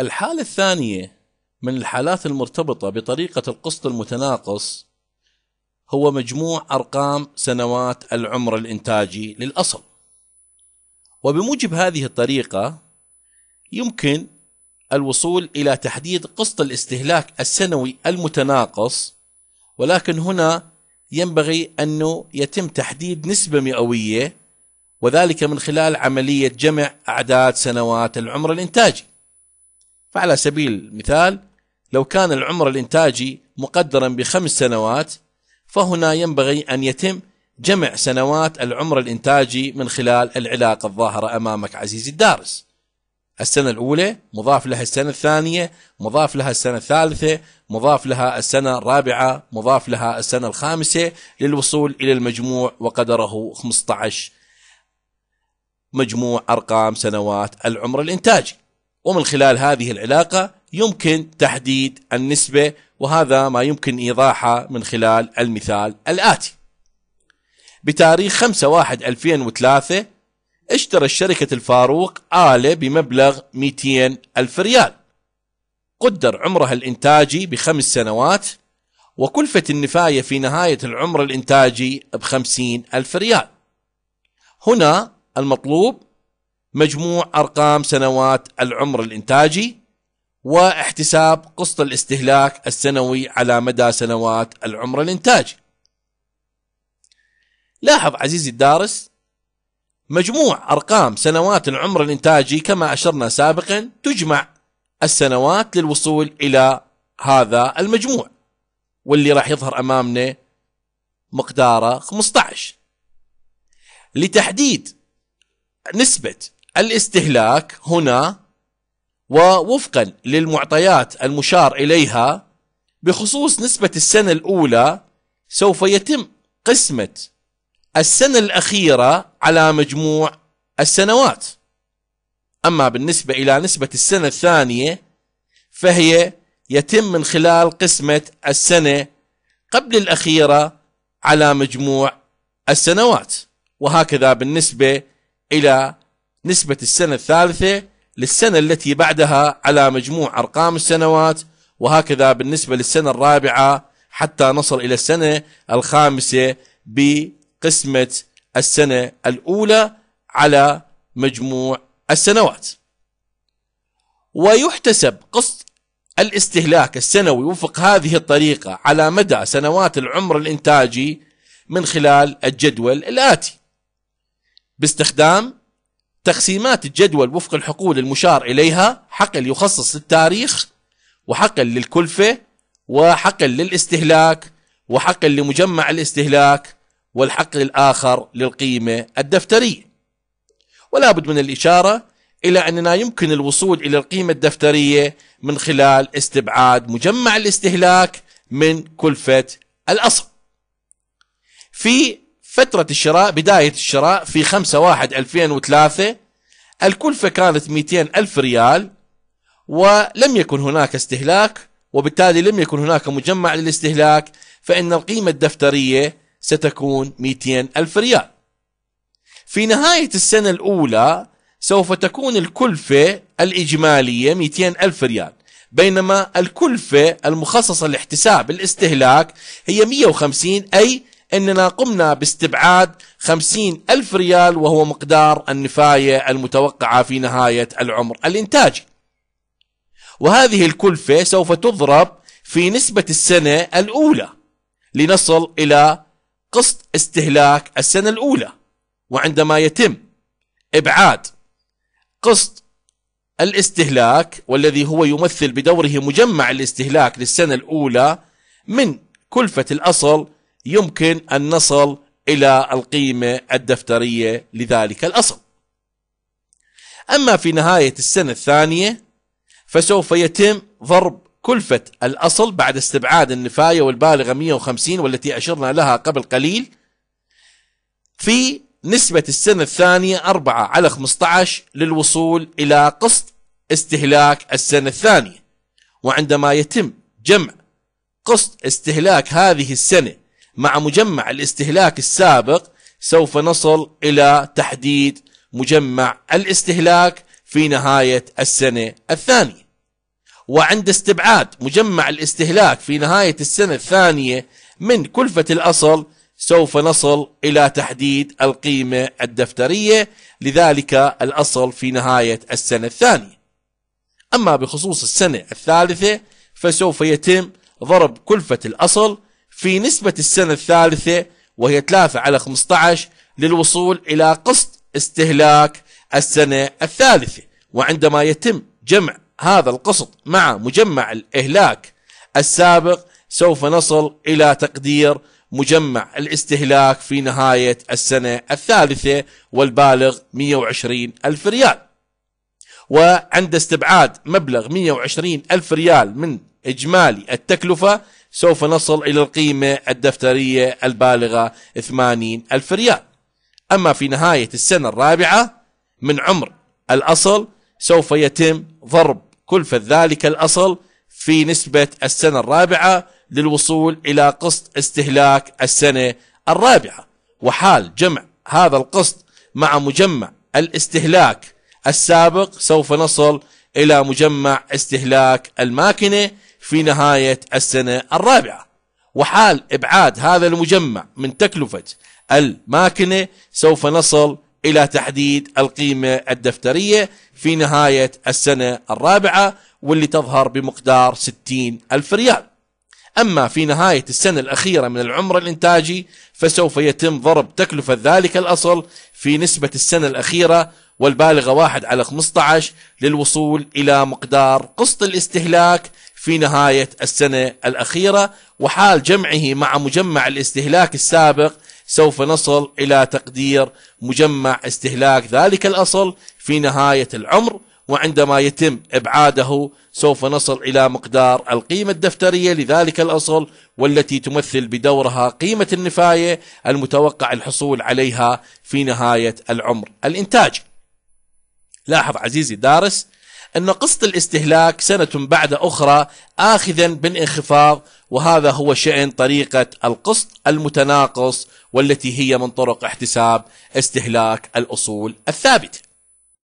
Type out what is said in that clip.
الحالة الثانية من الحالات المرتبطة بطريقة القسط المتناقص هو مجموع أرقام سنوات العمر الإنتاجي للأصل وبموجب هذه الطريقة يمكن الوصول إلى تحديد قسط الاستهلاك السنوي المتناقص ولكن هنا ينبغي أنه يتم تحديد نسبة مئوية وذلك من خلال عملية جمع أعداد سنوات العمر الإنتاجي فعلى سبيل المثال لو كان العمر الإنتاجي مقدرا بخمس سنوات فهنا ينبغي أن يتم جمع سنوات العمر الإنتاجي من خلال العلاقة الظاهرة أمامك عزيزي الدارس السنة الأولى مضاف لها السنة الثانية مضاف لها السنة الثالثة مضاف لها السنة الرابعة مضاف لها السنة الخامسة للوصول إلى المجموع وقدره 15 مجموع أرقام سنوات العمر الإنتاجي ومن خلال هذه العلاقة يمكن تحديد النسبة وهذا ما يمكن إيضاحه من خلال المثال الآتي بتاريخ 5/1/2003 اشتري شركة الفاروق آلة بمبلغ 200 ألف ريال قدر عمرها الإنتاجي بخمس سنوات وكلفة النفاية في نهاية العمر الإنتاجي بخمسين ألف ريال هنا المطلوب مجموع أرقام سنوات العمر الإنتاجي واحتساب قسط الاستهلاك السنوي على مدى سنوات العمر الإنتاجي لاحظ عزيزي الدارس مجموع أرقام سنوات العمر الإنتاجي كما أشرنا سابقا تجمع السنوات للوصول إلى هذا المجموع واللي راح يظهر أمامنا مقداره 15 لتحديد نسبة الاستهلاك هنا ووفقا للمعطيات المشار إليها بخصوص نسبة السنة الأولى سوف يتم قسمة السنة الأخيرة على مجموع السنوات أما بالنسبة إلى نسبة السنة الثانية فهي يتم من خلال قسمة السنة قبل الأخيرة على مجموع السنوات وهكذا بالنسبة إلى نسبة السنة الثالثة للسنة التي بعدها على مجموع أرقام السنوات وهكذا بالنسبة للسنة الرابعة حتى نصل إلى السنة الخامسة بقسمة السنة الأولى على مجموع السنوات ويحتسب قسط الاستهلاك السنوي وفق هذه الطريقة على مدى سنوات العمر الإنتاجي من خلال الجدول الآتي باستخدام تقسيمات الجدول وفق الحقول المشار إليها حقل يخصص للتاريخ وحقل للكلفة وحقل للاستهلاك وحقل لمجمع الاستهلاك والحقل الآخر للقيمة الدفترية ولا بد من الإشارة إلى أننا يمكن الوصول إلى القيمة الدفترية من خلال استبعاد مجمع الاستهلاك من كلفة الأصل في فترة الشراء بداية الشراء في 5 1 2003 الكلفة كانت 200 ألف ريال ولم يكن هناك استهلاك وبالتالي لم يكن هناك مجمع للاستهلاك فإن القيمة الدفترية ستكون 200 ألف ريال في نهاية السنة الأولى سوف تكون الكلفة الإجمالية 200 ألف ريال بينما الكلفة المخصصة لاحتساب الاستهلاك هي 150 أي أننا قمنا باستبعاد خمسين ألف ريال وهو مقدار النفاية المتوقعة في نهاية العمر الإنتاجي وهذه الكلفة سوف تضرب في نسبة السنة الأولى لنصل إلى قسط استهلاك السنة الأولى وعندما يتم إبعاد قسط الاستهلاك والذي هو يمثل بدوره مجمع الاستهلاك للسنة الأولى من كلفة الأصل يمكن أن نصل إلى القيمة الدفترية لذلك الأصل أما في نهاية السنة الثانية فسوف يتم ضرب كلفة الأصل بعد استبعاد النفاية والبالغة 150 والتي أشرنا لها قبل قليل في نسبة السنة الثانية 4 على 15 للوصول إلى قسط استهلاك السنة الثانية وعندما يتم جمع قسط استهلاك هذه السنة مع مجمع الاستهلاك السابق سوف نصل إلى تحديد مجمع الاستهلاك في نهاية السنة الثانية وعند استبعاد مجمع الاستهلاك في نهاية السنة الثانية من كلفة الأصل سوف نصل إلى تحديد القيمة الدفترية لذلك الأصل في نهاية السنة الثانية أما بخصوص السنة الثالثة فسوف يتم ضرب كلفة الأصل في نسبة السنة الثالثة وهي 3 على 15 للوصول إلى قسط استهلاك السنة الثالثة وعندما يتم جمع هذا القسط مع مجمع الإهلاك السابق سوف نصل إلى تقدير مجمع الاستهلاك في نهاية السنة الثالثة والبالغ 120 ألف ريال وعند استبعاد مبلغ 120 ألف ريال من إجمالي التكلفة سوف نصل إلى القيمة الدفترية البالغة 80 ألف ريال أما في نهاية السنة الرابعة من عمر الأصل سوف يتم ضرب كلفة ذلك الأصل في نسبة السنة الرابعة للوصول إلى قسط استهلاك السنة الرابعة وحال جمع هذا القسط مع مجمع الاستهلاك السابق سوف نصل إلى مجمع استهلاك الماكنة في نهاية السنة الرابعة وحال إبعاد هذا المجمع من تكلفة الماكنة سوف نصل إلى تحديد القيمة الدفترية في نهاية السنة الرابعة واللي تظهر بمقدار 60 ألف ريال أما في نهاية السنة الأخيرة من العمر الإنتاجي فسوف يتم ضرب تكلفة ذلك الأصل في نسبة السنة الأخيرة والبالغة 1 على 15 للوصول إلى مقدار قسط الاستهلاك في نهاية السنة الأخيرة وحال جمعه مع مجمع الاستهلاك السابق سوف نصل إلى تقدير مجمع استهلاك ذلك الأصل في نهاية العمر وعندما يتم إبعاده سوف نصل إلى مقدار القيمة الدفترية لذلك الأصل والتي تمثل بدورها قيمة النفاية المتوقع الحصول عليها في نهاية العمر الإنتاج لاحظ عزيزي الدارس أن قسط الاستهلاك سنة بعد أخرى آخذا بالانخفاض وهذا هو شأن طريقة القسط المتناقص والتي هي من طرق احتساب استهلاك الأصول الثابتة